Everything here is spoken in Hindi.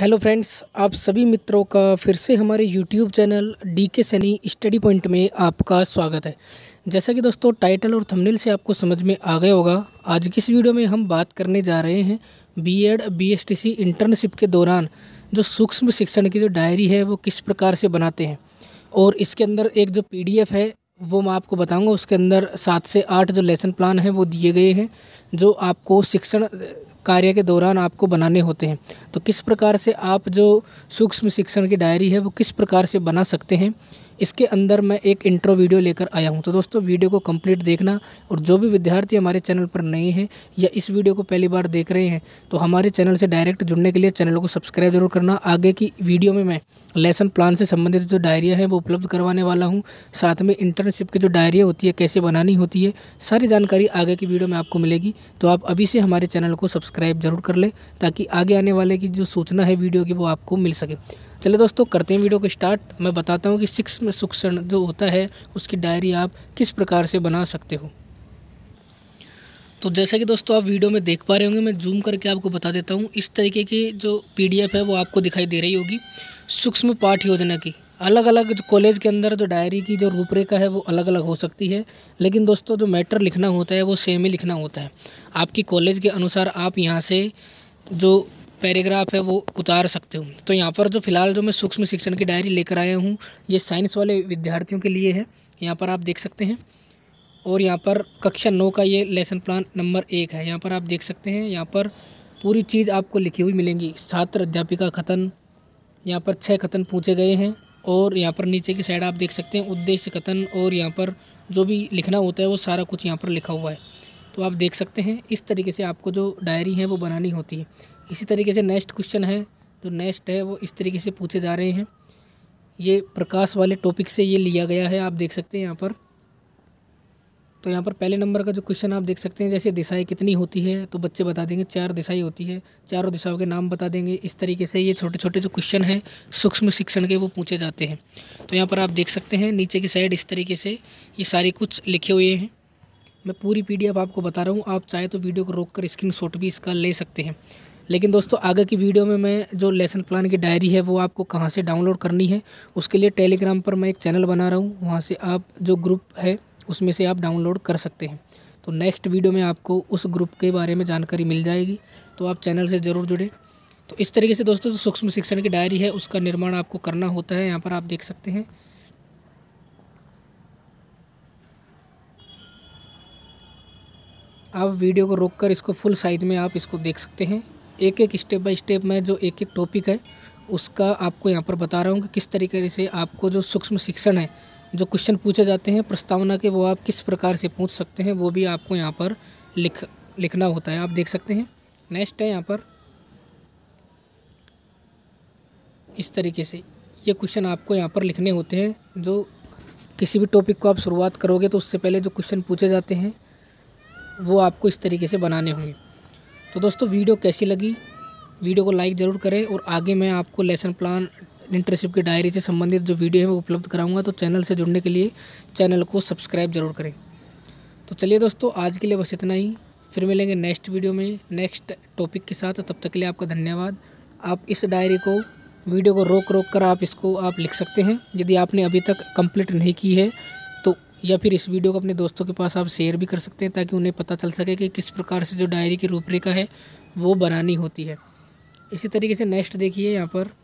हेलो फ्रेंड्स आप सभी मित्रों का फिर से हमारे यूट्यूब चैनल डी के सनी स्टडी पॉइंट में आपका स्वागत है जैसा कि दोस्तों टाइटल और थंबनेल से आपको समझ में आ गया होगा आज की इस वीडियो में हम बात करने जा रहे हैं बीएड बीएसटीसी इंटर्नशिप के दौरान जो सूक्ष्म शिक्षण की जो डायरी है वो किस प्रकार से बनाते हैं और इसके अंदर एक जो पी है वो मैं आपको बताऊंगा उसके अंदर सात से आठ जो लेसन प्लान हैं वो दिए गए हैं जो आपको शिक्षण कार्य के दौरान आपको बनाने होते हैं तो किस प्रकार से आप जो सूक्ष्म शिक्षण की डायरी है वो किस प्रकार से बना सकते हैं इसके अंदर मैं एक इंट्रो वीडियो लेकर आया हूँ तो दोस्तों वीडियो को कंप्लीट देखना और जो भी विद्यार्थी हमारे चैनल पर नए हैं या इस वीडियो को पहली बार देख रहे हैं तो हमारे चैनल से डायरेक्ट जुड़ने के लिए चैनल को सब्सक्राइब जरूर करना आगे की वीडियो में मैं लेसन प्लान से संबंधित जो डायरिया है वो उपलब्ध करवाने वाला हूँ साथ में इंटर्नशिप की जो डायरिया होती है कैसे बनानी होती है सारी जानकारी आगे की वीडियो में आपको मिलेगी तो आप अभी से हमारे चैनल को सब्सक्राइब जरूर कर लें ताकि आगे आने वाले की जो सूचना है वीडियो की वो आपको मिल सके चले दोस्तों करते हैं वीडियो को स्टार्ट मैं बताता हूँ कि सिक्स में सुक्षण जो होता है उसकी डायरी आप किस प्रकार से बना सकते हो तो जैसा कि दोस्तों आप वीडियो में देख पा रहे होंगे मैं जूम करके आपको बता देता हूँ इस तरीके की जो पी है वो आपको दिखाई दे रही होगी सूक्ष्म पाठ योजना की अलग अलग कॉलेज के अंदर जो डायरी की जो रूपरेखा है वो अलग अलग हो सकती है लेकिन दोस्तों जो मैटर लिखना होता है वो सेम ही लिखना होता है आपकी कॉलेज के अनुसार आप यहाँ से जो पैराग्राफ है वो उतार सकते हो तो यहाँ पर जो फिलहाल जो मैं सूक्ष्म शिक्षण की डायरी लेकर आया हूँ ये साइंस वाले विद्यार्थियों के लिए है यहाँ पर आप देख सकते हैं और यहाँ पर कक्षा नौ का ये लेसन प्लान नंबर एक है यहाँ पर आप देख सकते हैं यहाँ पर पूरी चीज़ आपको लिखी हुई मिलेंगी छात्र अध्यापिका कथन यहाँ पर छः कथन पूछे गए हैं और यहाँ पर नीचे की साइड आप देख सकते हैं उद्देश्य कथन और यहाँ पर जो भी लिखना होता है वो सारा कुछ यहाँ पर लिखा हुआ है तो आप देख सकते हैं इस तरीके से आपको जो डायरी है वो बनानी होती है इसी तरीके से नेक्स्ट क्वेश्चन है जो नेक्स्ट है वो इस तरीके से पूछे जा रहे हैं ये प्रकाश वाले टॉपिक से ये लिया गया है आप देख सकते हैं यहाँ पर तो यहाँ पर पहले नंबर का जो क्वेश्चन आप देख सकते हैं जैसे दिशाएं कितनी होती है तो बच्चे बता देंगे चार दिशाएं होती है चारों दिशाओं के नाम बता देंगे इस तरीके से ये छोटे छोटे जो क्वेश्चन हैं सूक्ष्म शिक्षण के वो पूछे जाते हैं तो यहाँ पर आप देख सकते हैं नीचे की साइड इस तरीके से ये सारे कुछ लिखे हुए हैं मैं पूरी पी आपको बता रहा हूँ आप चाहे तो वीडियो को रोक कर स्क्रीन भी इसका ले सकते हैं लेकिन दोस्तों आगे की वीडियो में मैं जो लेसन प्लान की डायरी है वो आपको कहाँ से डाउनलोड करनी है उसके लिए टेलीग्राम पर मैं एक चैनल बना रहा हूँ वहाँ से आप जो ग्रुप है उसमें से आप डाउनलोड कर सकते हैं तो नेक्स्ट वीडियो में आपको उस ग्रुप के बारे में जानकारी मिल जाएगी तो आप चैनल से ज़रूर जुड़े तो इस तरीके से दोस्तों जो सूक्ष्म शिक्षण की डायरी है उसका निर्माण आपको करना होता है यहाँ पर आप देख सकते हैं आप वीडियो को रोककर इसको फुल साइज में आप इसको देख सकते हैं एक एक स्टेप बाय स्टेप मैं जो एक एक टॉपिक है उसका आपको यहाँ पर बता रहा हूँ कि किस तरीके से आपको जो सूक्ष्म शिक्षण है जो क्वेश्चन पूछे जाते हैं प्रस्तावना के वो आप किस प्रकार से पूछ सकते हैं वो भी आपको यहाँ पर लिख लिखना होता है आप देख सकते हैं नेक्स्ट है यहाँ पर इस तरीके से ये क्वेश्चन आपको यहाँ पर लिखने होते हैं जो किसी भी टॉपिक को आप शुरुआत करोगे तो उससे पहले जो क्वेश्चन पूछे जाते हैं वो आपको इस तरीके से बनाने होंगे तो दोस्तों वीडियो कैसी लगी वीडियो को लाइक ज़रूर करें और आगे मैं आपको लेसन प्लान इंटर्नशिप की डायरी से संबंधित जो वीडियो है वो उपलब्ध कराऊंगा तो चैनल से जुड़ने के लिए चैनल को सब्सक्राइब जरूर करें तो चलिए दोस्तों आज के लिए बस इतना ही फिर मिलेंगे नेक्स्ट वीडियो में नेक्स्ट टॉपिक के साथ तब तक के लिए आपका धन्यवाद आप इस डायरी को वीडियो को रोक रोक कर आप इसको आप लिख सकते हैं यदि आपने अभी तक कंप्लीट नहीं की है या फिर इस वीडियो को अपने दोस्तों के पास आप शेयर भी कर सकते हैं ताकि उन्हें पता चल सके कि किस प्रकार से जो डायरी की रूपरेखा है वो बनानी होती है इसी तरीके से नेक्स्ट देखिए यहाँ पर